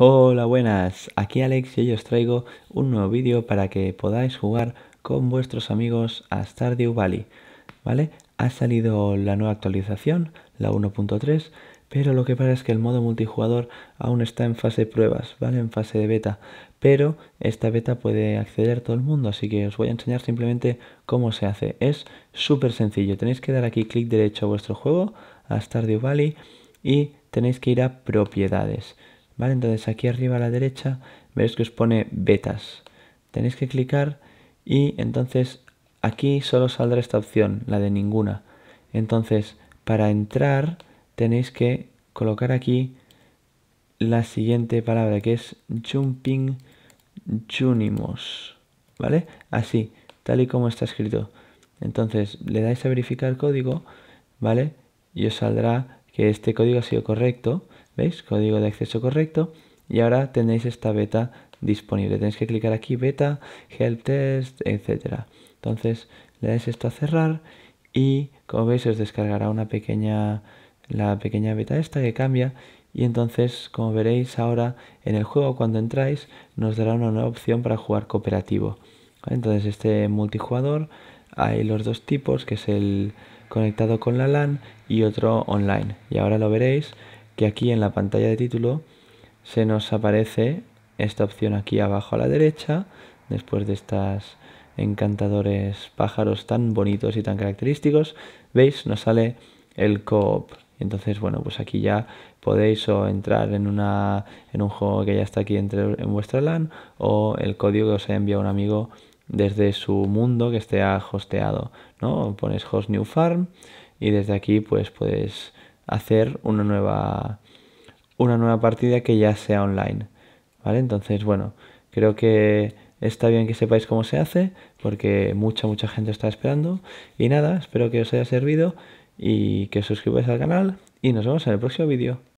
Hola, buenas, aquí Alex y hoy os traigo un nuevo vídeo para que podáis jugar con vuestros amigos a Stardew Valley, ¿vale? Ha salido la nueva actualización, la 1.3, pero lo que pasa es que el modo multijugador aún está en fase de pruebas, ¿vale? En fase de beta, pero esta beta puede acceder todo el mundo, así que os voy a enseñar simplemente cómo se hace. Es súper sencillo, tenéis que dar aquí clic derecho a vuestro juego, a Stardew Valley, y tenéis que ir a propiedades. ¿Vale? Entonces aquí arriba a la derecha veréis que os pone betas. Tenéis que clicar y entonces aquí solo saldrá esta opción, la de ninguna. Entonces para entrar tenéis que colocar aquí la siguiente palabra que es jumping junimos. ¿Vale? Así, tal y como está escrito. Entonces le dais a verificar código, ¿vale? Y os saldrá que este código ha sido correcto. ¿Veis? Código de acceso correcto. Y ahora tenéis esta beta disponible. Tenéis que clicar aquí beta, help test, etc. Entonces le dais esto a cerrar y como veis os descargará una pequeña, la pequeña beta esta que cambia y entonces como veréis ahora en el juego cuando entráis nos dará una nueva opción para jugar cooperativo. Entonces este multijugador hay los dos tipos que es el conectado con la LAN y otro online y ahora lo veréis que aquí en la pantalla de título se nos aparece esta opción aquí abajo a la derecha, después de estas encantadores pájaros tan bonitos y tan característicos, veis, nos sale el co-op. Entonces, bueno, pues aquí ya podéis o entrar en, una, en un juego que ya está aquí entre, en vuestra LAN o el código que os haya enviado un amigo desde su mundo que esté hosteado, ¿no? Pones host new farm y desde aquí pues puedes hacer una nueva, una nueva partida que ya sea online. ¿Vale? Entonces, bueno, creo que está bien que sepáis cómo se hace, porque mucha, mucha gente está esperando. Y nada, espero que os haya servido y que os suscribáis al canal. Y nos vemos en el próximo vídeo.